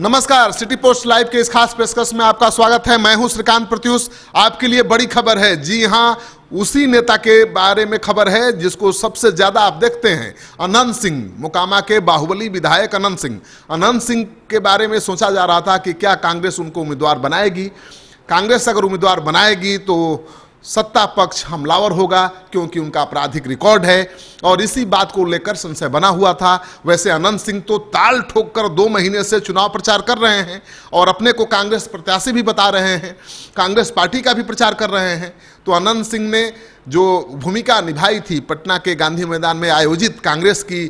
नमस्कार city post live के इस खास पेशकश में आपका स्वागत है मैं हूं श्रीकांत प्रत्युष आपके लिए बड़ी खबर है जी हां उसी नेता के बारे में खबर है जिसको सबसे ज़्यादा आप देखते हैं अनंत सिंह मोकामा के बाहुबली विधायक अनंत सिंह अनंत सिंह के बारे में सोचा जा रहा था कि क्या कांग्रेस उनको उम्मीदवार बनाएगी कांग्रेस अगर उम्मीदवार बनाएगी तो सत्ता पक्ष हमलावर होगा क्योंकि उनका आपराधिक रिकॉर्ड है और इसी बात को लेकर संशय बना हुआ था वैसे अनंत सिंह तो ताल ठोक कर दो महीने से चुनाव प्रचार कर रहे हैं और अपने को कांग्रेस प्रत्याशी भी बता रहे हैं कांग्रेस पार्टी का भी प्रचार कर रहे हैं तो अनंत सिंह ने जो भूमिका निभाई थी पटना के गांधी मैदान में आयोजित कांग्रेस की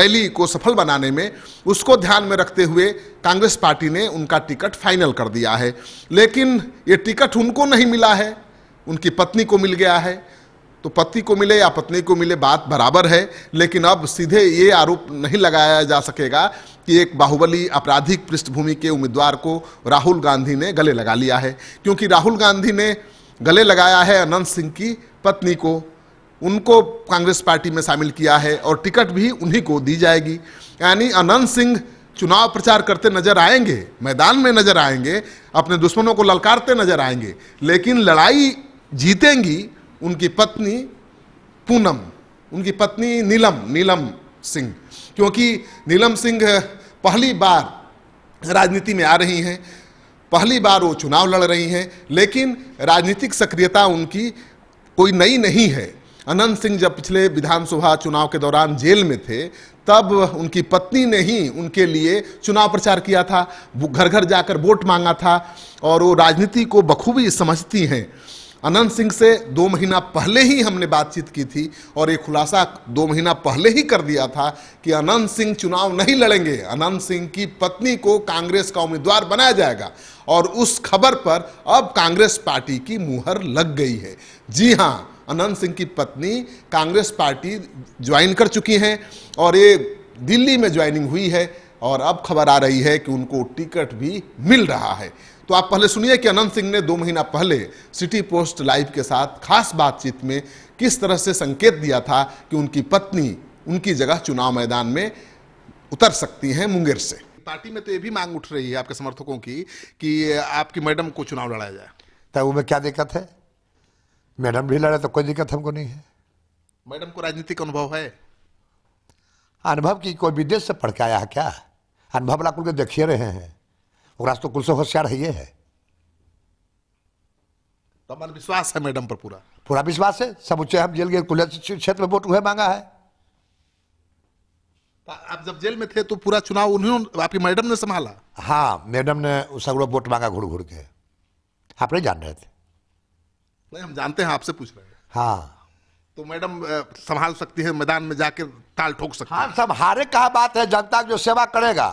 रैली को सफल बनाने में उसको ध्यान में रखते हुए कांग्रेस पार्टी ने उनका टिकट फाइनल कर दिया है लेकिन ये टिकट उनको नहीं मिला है उनकी पत्नी को मिल गया है तो पति को मिले या पत्नी को मिले बात बराबर है लेकिन अब सीधे ये आरोप नहीं लगाया जा सकेगा कि एक बाहुबली आपराधिक पृष्ठभूमि के उम्मीदवार को राहुल गांधी ने गले लगा लिया है क्योंकि राहुल गांधी ने गले लगाया है अनंत सिंह की पत्नी को उनको कांग्रेस पार्टी में शामिल किया है और टिकट भी उन्हीं को दी जाएगी यानी अनंत सिंह चुनाव प्रचार करते नजर आएंगे मैदान में नजर आएंगे अपने दुश्मनों को ललकारते नजर आएंगे लेकिन लड़ाई जीतेंगी उनकी पत्नी पूनम उनकी पत्नी नीलम नीलम सिंह क्योंकि नीलम सिंह पहली बार राजनीति में आ रही हैं पहली बार वो चुनाव लड़ रही हैं लेकिन राजनीतिक सक्रियता उनकी कोई नई नहीं है अनंत सिंह जब पिछले विधानसभा चुनाव के दौरान जेल में थे तब उनकी पत्नी ने ही उनके लिए चुनाव प्रचार किया था घर घर जाकर वोट मांगा था और वो राजनीति को बखूबी समझती हैं अनंत सिंह से दो महीना पहले ही हमने बातचीत की थी और ये खुलासा दो महीना पहले ही कर दिया था कि अनंत सिंह चुनाव नहीं लड़ेंगे अनंत सिंह की पत्नी को कांग्रेस का उम्मीदवार बनाया जाएगा और उस खबर पर अब कांग्रेस पार्टी की मुहर लग गई है जी हाँ अनंत सिंह की पत्नी कांग्रेस पार्टी ज्वाइन कर चुकी हैं और ये दिल्ली में ज्वाइनिंग हुई है और अब खबर आ रही है कि उनको टिकट भी मिल रहा है तो आप पहले सुनिए कि अनंत सिंह ने दो महीना पहले सिटी पोस्ट लाइव के साथ खास बातचीत में किस तरह से संकेत दिया था कि उनकी पत्नी उनकी जगह चुनाव मैदान में उतर सकती हैं मुंगेर से पार्टी में तो ये भी मांग उठ रही है आपके समर्थकों की कि आपकी मैडम को चुनाव लड़ाया जाए तब तो में क्या दिक्कत है मैडम भी लड़े तो कोई दिक्कत हमको नहीं है मैडम को राजनीतिक अनुभव है अनुभव की कोई विदेश से पढ़ के आया है क्या अनुभव लाकुल के देखिए रहे हैं ओकरा तो कुल से होशियार है ये है तो हमारा विश्वास है मैडम पर पूरा पूरा विश्वास है समुच्चय हम जेल गए कुल क्षेत्र में वोट वह मांगा है तो आप जब जेल में थे तो पूरा चुनाव उन्हें आपकी मैडम ने संभाला हाँ मैडम ने सगड़ो वोट मांगा घुड़ घुड़ के आप नहीं जान रहे थे नहीं हम जानते हैं आपसे पूछ रहे हैं हाँ तो मैडम संभाल सकती है मैदान में जाकर ताल ठोक सकती हाँ सब हारे कहा बात है जनता जो सेवा करेगा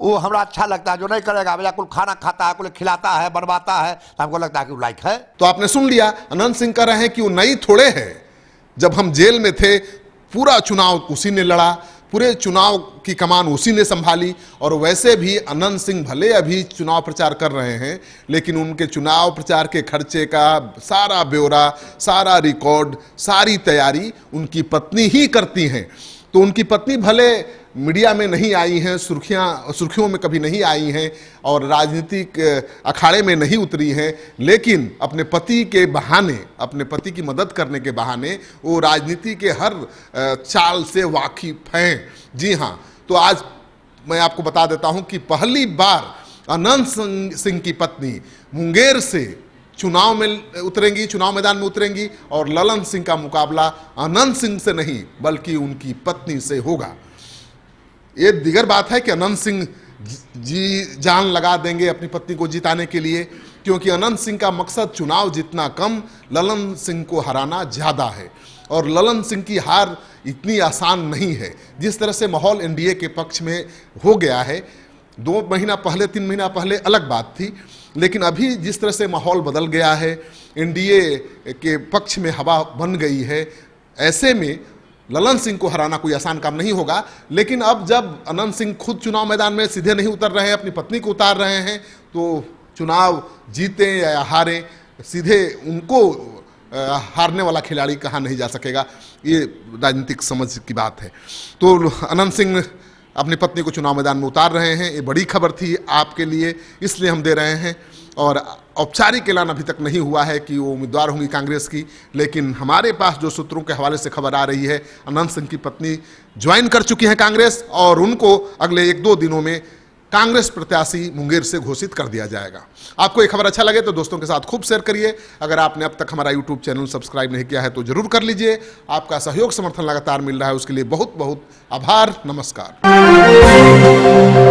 वो हमारा अच्छा लगता है जो नहीं करेगा भैया कुल खाना खाता है कुल खिलाता है बनवाता है तो हमको लगता है कि लाइक है तो आपने सुन लिया अनंत सिंह कह रहे हैं कि वो नई थोड़े हैं जब हम जेल में थे पूरा चुनाव उसी ने लड़ा पूरे चुनाव की कमान उसी ने संभाली और वैसे भी अनंत सिंह भले अभी चुनाव प्रचार कर रहे हैं लेकिन उनके चुनाव प्रचार के खर्चे का सारा ब्यौरा सारा रिकॉर्ड सारी तैयारी उनकी पत्नी ही करती हैं तो उनकी पत्नी भले मीडिया में नहीं आई हैं सुर्खियाँ सुर्खियों में कभी नहीं आई हैं और राजनीतिक अखाड़े में नहीं उतरी हैं लेकिन अपने पति के बहाने अपने पति की मदद करने के बहाने वो राजनीति के हर चाल से वाकिफ हैं जी हाँ तो आज मैं आपको बता देता हूँ कि पहली बार अनंत सिंह की पत्नी मुंगेर से चुनाव में उतरेंगी चुनाव मैदान में उतरेंगी और ललन सिंह का मुकाबला अनंत सिंह से नहीं बल्कि उनकी पत्नी से होगा ये दिगर बात है कि अनंत सिंह जी जान लगा देंगे अपनी पत्नी को जिताने के लिए क्योंकि अनंत सिंह का मकसद चुनाव जितना कम ललन सिंह को हराना ज़्यादा है और ललन सिंह की हार इतनी आसान नहीं है जिस तरह से माहौल एनडीए के पक्ष में हो गया है दो महीना पहले तीन महीना पहले अलग बात थी लेकिन अभी जिस तरह से माहौल बदल गया है एनडीए के पक्ष में हवा बन गई है ऐसे में ललन सिंह को हराना कोई आसान काम नहीं होगा लेकिन अब जब अनंत सिंह खुद चुनाव मैदान में सीधे नहीं उतर रहे हैं अपनी पत्नी को उतार रहे हैं तो चुनाव जीतें या हारें सीधे उनको हारने वाला खिलाड़ी कहाँ नहीं जा सकेगा ये राजनीतिक समझ की बात है तो अनंत सिंह अपनी पत्नी को चुनाव मैदान में उतार रहे हैं ये बड़ी खबर थी आपके लिए इसलिए हम दे रहे हैं और औपचारिक ऐलान अभी तक नहीं हुआ है कि वो उम्मीदवार होंगी कांग्रेस की लेकिन हमारे पास जो सूत्रों के हवाले से खबर आ रही है अनंत सिंह की पत्नी ज्वाइन कर चुकी हैं कांग्रेस और उनको अगले एक दो दिनों में कांग्रेस प्रत्याशी मुंगेर से घोषित कर दिया जाएगा आपको ये खबर अच्छा लगे तो दोस्तों के साथ खूब शेयर करिए अगर आपने अब तक हमारा यूट्यूब चैनल सब्सक्राइब नहीं किया है तो जरूर कर लीजिए आपका सहयोग समर्थन लगातार मिल रहा है उसके लिए बहुत बहुत आभार नमस्कार